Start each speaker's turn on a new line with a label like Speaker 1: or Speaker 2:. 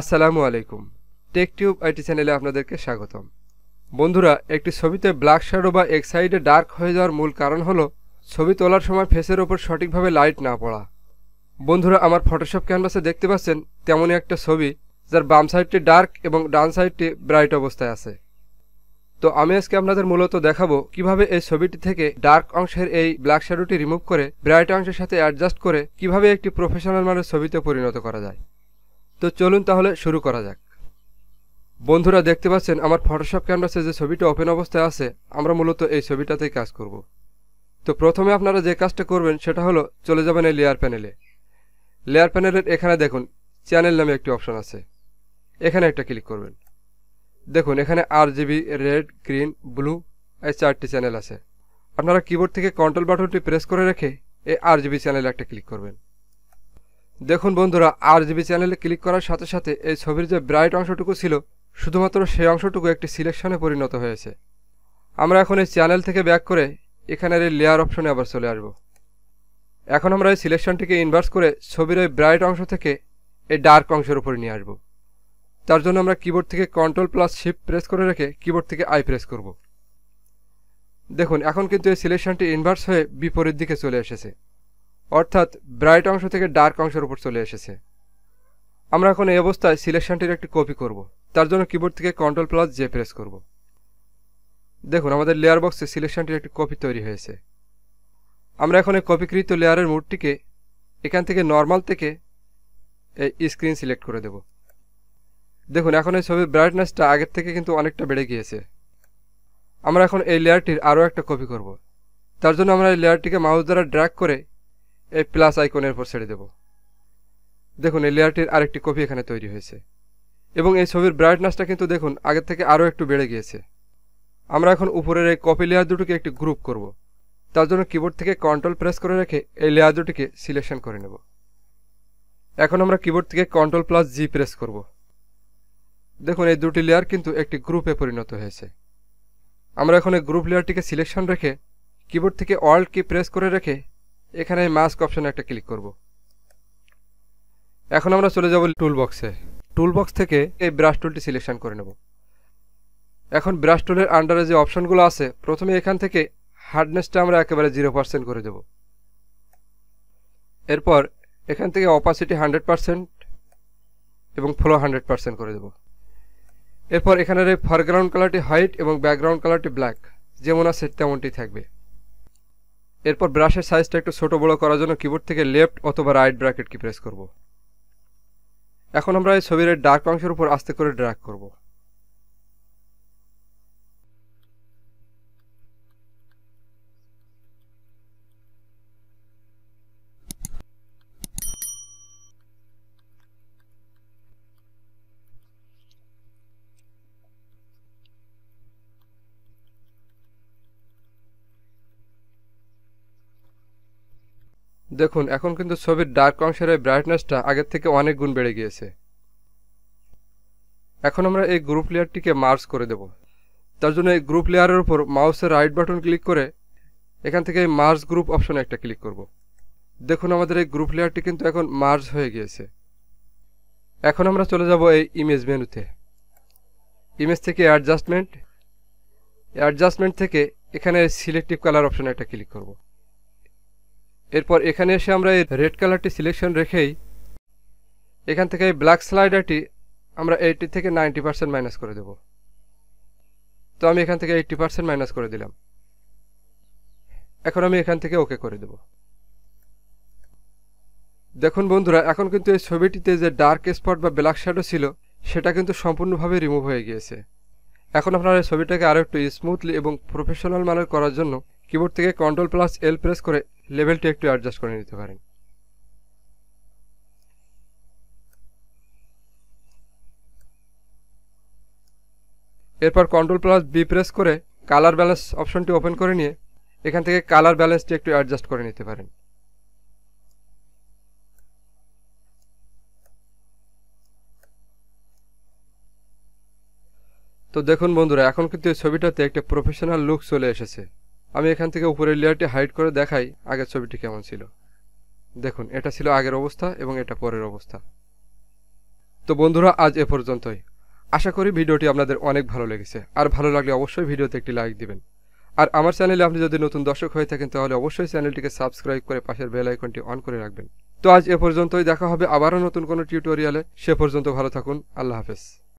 Speaker 1: আসসালামু আলাইকুম টেকটিউব আইটি চ্যানেলে আপনাদেরকে স্বাগতম বন্ধুরা একটি ছবিতে ব্ল্যাক শ্যাডো বা এক সাইডে ডার্ক হয়ে যাওয়ার মূল কারণ হলো ছবি তোলার সময় ফেসের ওপর সঠিকভাবে লাইট না পড়া বন্ধুরা আমার ফটোশপ ক্যানভাসে দেখতে পাচ্ছেন তেমনই একটা ছবি যার বাম সাইডটি ডার্ক এবং ডান সাইডটি ব্রাইট অবস্থায় আছে তো আমি আজকে আপনাদের মূলত দেখাবো কিভাবে এই ছবিটি থেকে ডার্ক অংশের এই ব্ল্যাক শ্যাডোটি রিমুভ করে ব্রাইট অংশের সাথে অ্যাডজাস্ট করে কিভাবে একটি প্রফেশনাল মানের ছবিতে পরিণত করা যায় তো চলুন তাহলে শুরু করা যাক বন্ধুরা দেখতে পাচ্ছেন আমার ফটোশপ ক্যানভাসে যে ছবিটা ওপেন অবস্থায় আছে আমরা মূলত এই ছবিটাতেই কাজ করব তো প্রথমে আপনারা যে কাজটা করবেন সেটা হলো চলে যাবেন এই লেয়ার প্যানেলে লেয়ার প্যানেলের এখানে দেখুন চ্যানেল নামে একটি অপশন আছে এখানে একটা ক্লিক করবেন দেখুন এখানে R GB red green blue এই চারটি চ্যানেল আছে আপনারা কিবোর্ড থেকে কন্ট্রোল বাটনটি প্রেস করে রেখে এই আর জিবি চ্যানেলে একটা ক্লিক করবেন দেখুন বন্ধুরা আর জিবি চ্যানেলে ক্লিক করার সাথে সাথে এই ছবির যে ব্রাইট অংশটুকু ছিল শুধুমাত্র সেই অংশটুকু একটি সিলেকশনে পরিণত হয়েছে আমরা এখন এই চ্যানেল থেকে ব্যাক করে এখানের এই লেয়ার অপশনে আবার চলে আসব এখন আমরা এই সিলেকশনটিকে ইনভার্স করে ছবির ওই ব্রাইট অংশ থেকে এই ডার্ক অংশের উপরে নিয়ে আসব তার জন্য আমরা কিবোর্ড থেকে কন্ট্রোল প্লাস শিফট প্রেস করে রেখে কিবোর্ড থেকে আই প্রেস করব দেখুন এখন কিন্তু এই সিলেকশনটি ইনভার্স হয়ে বিপরীত দিকে চলে এসেছে অর্থাৎ ব্রাইট অংশ থেকে ডার্ক অংশের উপর চলে এসেছে আমরা এখন এই অবস্থায় সিলেকশনটির একটি কপি করব তার জন্য কিবোর্ড থেকে কন্ট্রোল প্লাস জে প্রেস করব দেখুন আমাদের লেয়ার বক্সে সিলেকশনটির একটি কপি তৈরি হয়েছে আমরা এখন এই কপিকৃত লেয়ারের মুডটিকে এখান থেকে নর্মাল থেকে এই স্ক্রিন সিলেক্ট করে দেব দেখুন এখন এই ছবির ব্রাইটনেসটা আগের থেকে কিন্তু অনেকটা বেড়ে গিয়েছে আমরা এখন এই লেয়ারটির আরও একটা কপি করব তার জন্য আমরা এই লেয়ারটিকে মাউস দ্বারা ড্র্যাক করে এই প্লাস আইকনের উপর ছেড়ে দেব দেখুন এই লেয়ারটির আরেকটি কপি এখানে তৈরি হয়েছে এবং এই ছবির ব্রাইটনেসটা কিন্তু দেখুন আগের থেকে আরও একটু বেড়ে গিয়েছে আমরা এখন উপরের এই কপি লেয়ার দুটোকে একটি গ্রুপ করব তার জন্য কিবোর্ড থেকে কন্ট্রোল প্রেস করে রেখে এই লেয়ার দুটিকে সিলেকশন করে নেব এখন আমরা কিবোর্ড থেকে কন্ট্রোল প্লাস জি প্রেস করব দেখুন এই দুটি লেয়ার কিন্তু একটি গ্রুপে পরিণত হয়েছে আমরা এখন এই গ্রুপ লেয়ারটিকে সিলেকশন রেখে কিবোর্ড থেকে অল্ট কি প্রেস করে রেখে এখানে আমি মাস্ক অপশানে একটা ক্লিক করব এখন আমরা চলে যাব টুল বক্সে টুল বক্স থেকে এই ব্রাশ টুলটি সিলেকশন করে নেব এখন ব্রাশ টুলের আন্ডারে যে অপশনগুলো আছে প্রথমে এখান থেকে হার্ডনেসটা আমরা একেবারে জিরো পার্সেন্ট করে দেব এরপর এখান থেকে অপাসিটি হান্ড্রেড পারসেন্ট এবং ফ্লো হান্ড্রেড পারসেন্ট করে দেব এরপর এখানের এই ফরগ্রাউন্ড কালারটি হোয়াইট এবং ব্যাকগ্রাউন্ড কালারটি ব্ল্যাক যেমন আছে তেমনটি থাকবে এরপর ব্রাশের সাইজটা একটু ছোটো বড় করার জন্য কিবোর্ড থেকে লেফট অথবা রাইট ব্র্যাকেট কি প্রেস করব এখন আমরা এই ছবির ডার্ক অংশের উপর আস্তে করে ড্র্যাক করবো দেখুন এখন কিন্তু ছবির ডার্ক অংশের এই ব্রাইটনেসটা আগের থেকে অনেক গুণ বেড়ে গিয়েছে এখন আমরা এই গ্রুপ লেয়ারটিকে মার্জ করে দেব তার জন্য এই গ্রুপ লেয়ারের উপর মাউসের রাইট বাটন ক্লিক করে এখান থেকে মার্জ গ্রুপ অপশনে একটা ক্লিক করব। দেখুন আমাদের এই গ্রুপ লেয়ারটি কিন্তু এখন মার্জ হয়ে গিয়েছে এখন আমরা চলে যাব এই ইমেজ মেনুতে ইমেজ থেকে অ্যাডজাস্টমেন্ট অ্যাডজাস্টমেন্ট থেকে এখানে সিলেক্টিভ কালার অপশনে একটা ক্লিক করব এরপর এখানে এসে আমরা এই রেড কালারটি সিলেকশন রেখেই এখান থেকে এই ব্ল্যাক স্লাইডারটি আমরা এইটি থেকে নাইনটি পার্সেন্ট মাইনাস করে দেব তো আমি এখান থেকে এইটটি পার্সেন্ট মাইনাস করে দিলাম এখন আমি এখান থেকে ওকে করে দেব দেখুন বন্ধুরা এখন কিন্তু এই ছবিটিতে যে ডার্ক স্পট বা ব্ল্যাক শ্যাডো ছিল সেটা কিন্তু সম্পূর্ণভাবে রিমুভ হয়ে গিয়েছে এখন আপনারা এই ছবিটাকে আরও একটু স্মুথলি এবং প্রফেশনাল মানের করার জন্য কিবোর্ড থেকে কন্ট্রোল প্লাস এল প্রেস করে লেভেলটি একটু অ্যাডজাস্ট করে নিতে পারেন এরপর কন্ট্রোল প্লাস বি প্রেস করে কালার ব্যালেন্স অপশনটি ওপেন করে নিয়ে এখান থেকে কালার ব্যালেন্সটি একটু অ্যাডজাস্ট করে নিতে পারেন তো দেখুন বন্ধুরা এখন কিন্তু এই ছবিটাতে একটা প্রফেশনাল লুক চলে এসেছে আমি এখান থেকে উপরের লেয়ারটি হাইড করে দেখাই আগের ছবিটি কেমন ছিল দেখুন এটা ছিল আগের অবস্থা এবং এটা পরের অবস্থা তো বন্ধুরা আজ এ পর্যন্তই আশা করি ভিডিওটি আপনাদের অনেক ভালো লেগেছে আর ভালো লাগলে অবশ্যই ভিডিওতে একটি লাইক দিবেন আর আমার চ্যানেলে আপনি যদি নতুন দর্শক হয়ে থাকেন তাহলে অবশ্যই চ্যানেলটিকে সাবস্ক্রাইব করে পাশের বেল আইকনটি অন করে রাখবেন তো আজ এ পর্যন্তই দেখা হবে আবারও নতুন কোনো টিউটোরিয়ালে সে পর্যন্ত ভালো থাকুন আল্লাহ হাফেজ